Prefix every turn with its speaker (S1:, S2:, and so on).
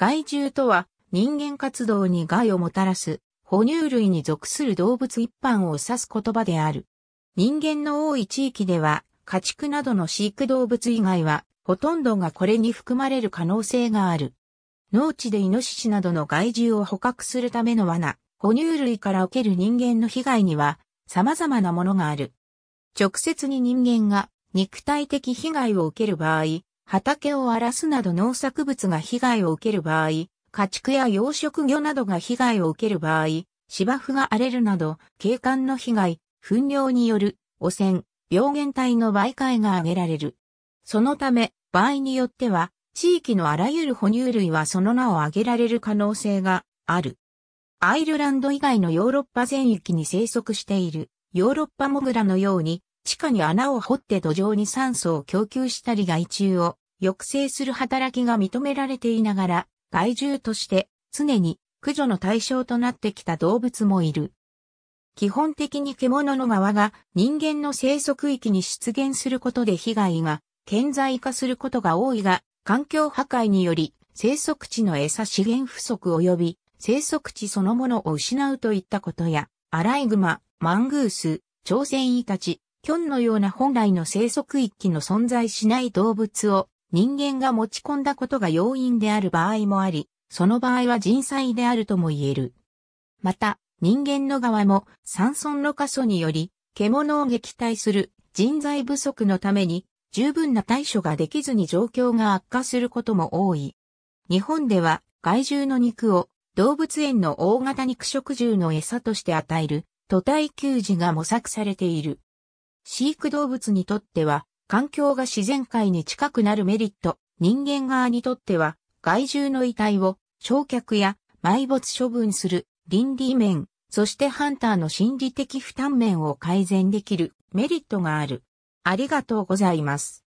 S1: 害獣とは、人間活動に害をもたらす、哺乳類に属する動物一般を指す言葉である。人間の多い地域では、家畜などの飼育動物以外は、ほとんどがこれに含まれる可能性がある。農地でイノシシなどの害獣を捕獲するための罠、哺乳類から受ける人間の被害には、様々なものがある。直接に人間が肉体的被害を受ける場合、畑を荒らすなど農作物が被害を受ける場合、家畜や養殖魚などが被害を受ける場合、芝生が荒れるなど、景観の被害、糞尿による汚染、病原体の媒介が挙げられる。そのため、場合によっては、地域のあらゆる哺乳類はその名を挙げられる可能性がある。アイルランド以外のヨーロッパ全域に生息しているヨーロッパモグラのように地下に穴を掘って土壌に酸素を供給したり害虫を抑制する働きが認められていながら、害獣として常に駆除の対象となってきた動物もいる。基本的に獣の側が人間の生息域に出現することで被害が顕在化することが多いが、環境破壊により生息地の餌資源不足及び生息地そのものを失うといったことや、アライグマ、マングース、朝鮮イタチ、キョンのような本来の生息域の存在しない動物を人間が持ち込んだことが要因である場合もあり、その場合は人災であるとも言える。また、人間の側も山村の過疎により、獣を撃退する人材不足のために十分な対処ができずに状況が悪化することも多い。日本では害獣の肉を動物園の大型肉食獣の餌として与える都体給餌が模索されている。飼育動物にとっては、環境が自然界に近くなるメリット、人間側にとっては、害獣の遺体を焼却や埋没処分する倫理面、そしてハンターの心理的負担面を改善できるメリットがある。ありがとうございます。